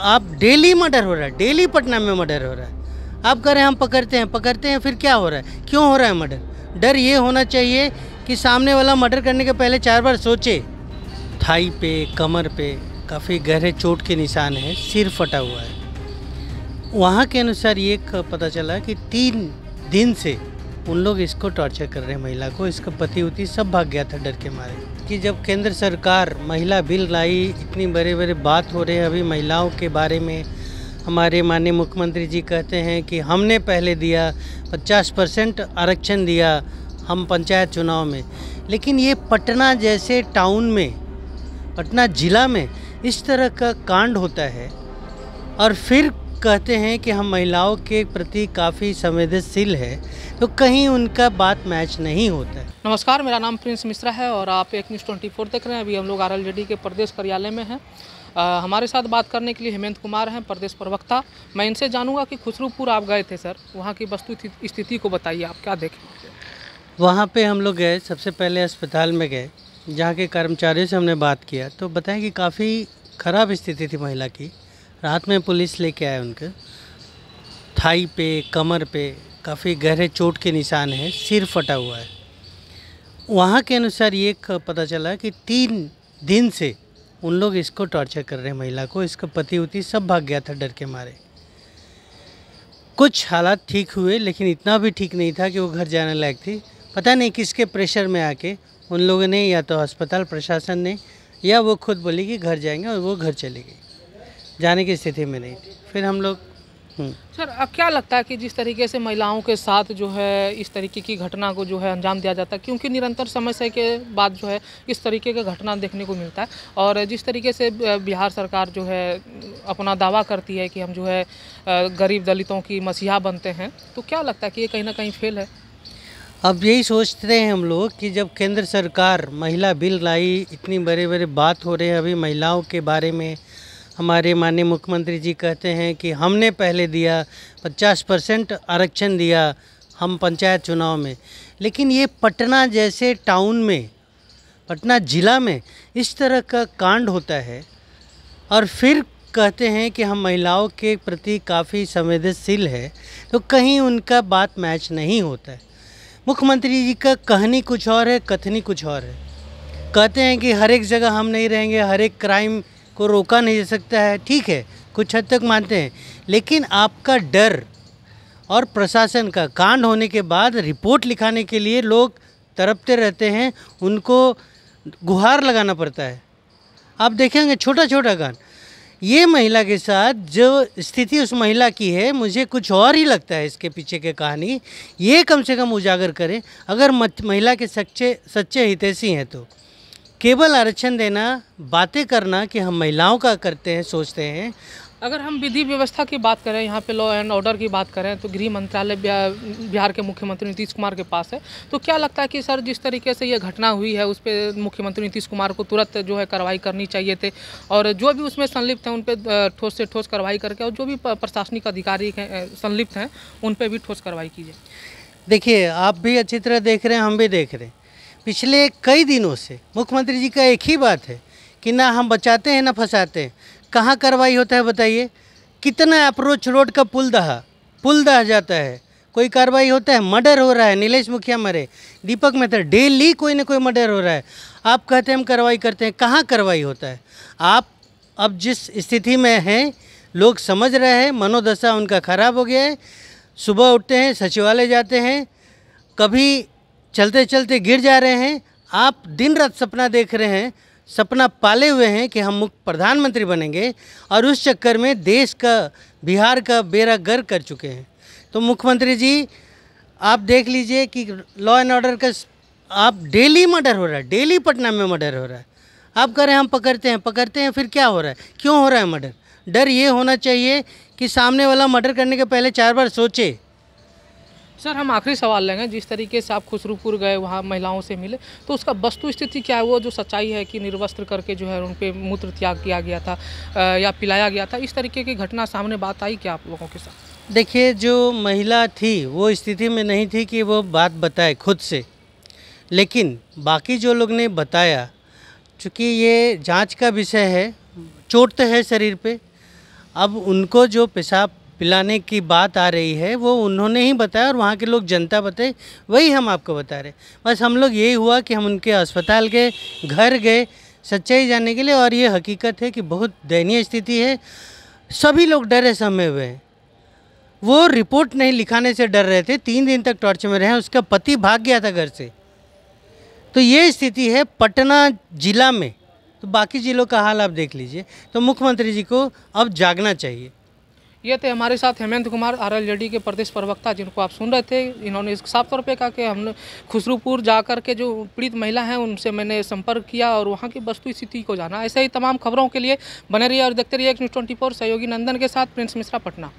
आप daily murder हो रहा है डेली पटना में मर्डर हो रहा है आप कह रहे हैं हम पकड़ते हैं पकड़ते हैं फिर क्या हो रहा है क्यों हो रहा है मर्डर डर ये होना चाहिए कि सामने वाला मर्डर करने के पहले चार बार सोचे थाई पे कमर पे काफ़ी गहरे चोट के निशान है सिर फटा हुआ है वहाँ के अनुसार ये पता चला कि तीन दिन से उन लोग इसको टॉर्चर कर रहे हैं महिला को इसका पति उति सब भाग गया था डर के मारे कि जब केंद्र सरकार महिला बिल लाई इतनी बड़े बड़े बात हो रहे हैं अभी महिलाओं के बारे में हमारे माननीय मुख्यमंत्री जी कहते हैं कि हमने पहले दिया 50 परसेंट आरक्षण दिया हम पंचायत चुनाव में लेकिन ये पटना जैसे टाउन में पटना ज़िला में इस तरह का कांड होता है और फिर कहते हैं कि हम महिलाओं के प्रति काफ़ी संवेदनशील है तो कहीं उनका बात मैच नहीं होता है नमस्कार मेरा नाम प्रिंस मिश्रा है और आप एक न्यूज़ ट्वेंटी देख रहे हैं अभी हम लोग आर के प्रदेश कार्यालय में हैं हमारे साथ बात करने के लिए हेमंत कुमार हैं प्रदेश प्रवक्ता मैं इनसे जानूंगा कि खुशरूपुर आप गए थे सर वहाँ की वस्तु स्थिति को बताइए आप क्या देखें वहाँ पर हम लोग गए सबसे पहले अस्पताल में गए जहाँ के कर्मचारियों से हमने बात किया तो बताएँ कि काफ़ी ख़राब स्थिति थी महिला की रात में पुलिस लेके आए उनके थाई पे कमर पे काफ़ी गहरे चोट के निशान हैं सिर फटा हुआ है वहाँ के अनुसार ये पता चला कि तीन दिन से उन लोग इसको टॉर्चर कर रहे हैं महिला को इसका पति उति सब भाग गया था डर के मारे कुछ हालात ठीक हुए लेकिन इतना भी ठीक नहीं था कि वो घर जाने लायक थी पता नहीं किसके प्रेशर में आके उन लोगों ने या तो अस्पताल प्रशासन ने या वो खुद बोली कि घर जाएंगे और वो घर चली गई जाने की स्थिति में नहीं थी फिर हम लोग हम्म। सर अब क्या लगता है कि जिस तरीके से महिलाओं के साथ जो है इस तरीके की घटना को जो है अंजाम दिया जाता है क्योंकि निरंतर समय से के बाद जो है इस तरीके का घटना देखने को मिलता है और जिस तरीके से बिहार सरकार जो है अपना दावा करती है कि हम जो है गरीब दलितों की मसीहा बनते हैं तो क्या लगता है कि ये कहीं ना कहीं फेल है अब यही सोचते हैं हम लोग कि जब केंद्र सरकार महिला बिल लाई इतनी बड़े बड़े बात हो रहे हैं अभी महिलाओं के बारे में हमारे माननीय मुख्यमंत्री जी कहते हैं कि हमने पहले दिया 50 परसेंट आरक्षण दिया हम पंचायत चुनाव में लेकिन ये पटना जैसे टाउन में पटना ज़िला में इस तरह का कांड होता है और फिर कहते हैं कि हम महिलाओं के प्रति काफ़ी संवेदनशील है तो कहीं उनका बात मैच नहीं होता है मुख्यमंत्री जी का कहनी कुछ और है कथनी कुछ और है कहते हैं कि हर एक जगह हम नहीं रहेंगे हर एक क्राइम को रोका नहीं सकता है ठीक है कुछ हद तक मानते हैं लेकिन आपका डर और प्रशासन का कांड होने के बाद रिपोर्ट लिखाने के लिए लोग तरपते रहते हैं उनको गुहार लगाना पड़ता है आप देखेंगे छोटा छोटा कांड ये महिला के साथ जो स्थिति उस महिला की है मुझे कुछ और ही लगता है इसके पीछे की कहानी ये कम से कम उजागर करें अगर महिला के सच्चे सच्चे हितैषी हैं तो केवल आरक्षण देना बातें करना कि हम महिलाओं का करते हैं सोचते हैं अगर हम विधि व्यवस्था की बात करें यहाँ पे लॉ एंड ऑर्डर की बात करें तो गृह मंत्रालय बिहार के मुख्यमंत्री नीतीश कुमार के पास है तो क्या लगता है कि सर जिस तरीके से ये घटना हुई है उस पर मुख्यमंत्री नीतीश कुमार को तुरंत जो है कार्रवाई करनी चाहिए थे और जो भी उसमें संलिप्त हैं उन पर ठोस से ठोस कार्रवाई करके और जो भी प्रशासनिक अधिकारी हैं संलिप्त हैं उन पर भी ठोस कार्रवाई की जाए देखिए आप भी अच्छी तरह देख रहे हैं हम भी देख रहे हैं पिछले कई दिनों से मुख्यमंत्री जी का एक ही बात है कि ना हम बचाते हैं ना फंसाते हैं कहाँ कार्रवाई होता है बताइए कितना अप्रोच रोड का पुल दहा पुल दह जाता है कोई कार्रवाई होता है मर्डर हो रहा है नीलेश मुखिया मरे दीपक मेहता डेली कोई ना कोई मर्डर हो रहा है आप कहते हैं हम कार्रवाई करते हैं कहाँ कार्रवाई होता है आप अब जिस स्थिति में हैं लोग समझ रहे हैं मनोदशा उनका खराब हो गया है सुबह उठते हैं सचिवालय जाते हैं कभी चलते चलते गिर जा रहे हैं आप दिन रात सपना देख रहे हैं सपना पाले हुए हैं कि हम मुख्य प्रधानमंत्री बनेंगे और उस चक्कर में देश का बिहार का बेरा गर कर चुके हैं तो मुख्यमंत्री जी आप देख लीजिए कि लॉ एंड ऑर्डर का आप डेली मर्डर हो रहा है डेली पटना में मर्डर हो रहा है आप कह रहे हैं हम पकड़ते हैं पकड़ते हैं फिर क्या हो रहा है क्यों हो रहा है मर्डर डर ये होना चाहिए कि सामने वाला मर्डर करने के पहले चार बार सोचे सर हम आखिरी सवाल लेंगे जिस तरीके से आप खुशरूपुर गए वहाँ महिलाओं से मिले तो उसका वस्तु स्थिति क्या है वो जो सच्चाई है कि निर्वस्त्र करके जो है उन पर मूत्र त्याग किया गया था या पिलाया गया था इस तरीके की घटना सामने बात आई क्या आप लोगों के साथ देखिए जो महिला थी वो स्थिति में नहीं थी कि वो बात बताए खुद से लेकिन बाकी जो लोग ने बताया चूँकि ये जाँच का विषय है चोट तो है शरीर पर अब उनको जो पेशाब पिलाने की बात आ रही है वो उन्होंने ही बताया और वहाँ के लोग जनता बताए वही हम आपको बता रहे बस हम लोग यही हुआ कि हम उनके अस्पताल गए घर गए सच्चाई जानने के लिए और ये हकीकत है कि बहुत दयनीय स्थिति है सभी लोग डरे समय हुए हैं वो रिपोर्ट नहीं लिखाने से डर रहे थे तीन दिन तक टॉर्चर में रहे उसका पति भाग गया था घर से तो ये स्थिति है पटना जिला में तो बाकी ज़िलों का हाल आप देख लीजिए तो मुख्यमंत्री जी को अब जागना चाहिए ये थे हमारे साथ हेमंत कुमार आर एल के प्रदेश प्रवक्ता जिनको आप सुन रहे थे इन्होंने साफ तौर पे कहा कि हमने जा जाकर के जो पीड़ित महिला हैं उनसे मैंने संपर्क किया और वहाँ की वस्तु स्थिति को जाना ऐसे ही तमाम खबरों के लिए बने रहिए और देखते रहिए एक न्यूज़ ट्वेंटी सहयोगी नंदन के साथ प्रिंस मिश्रा पटना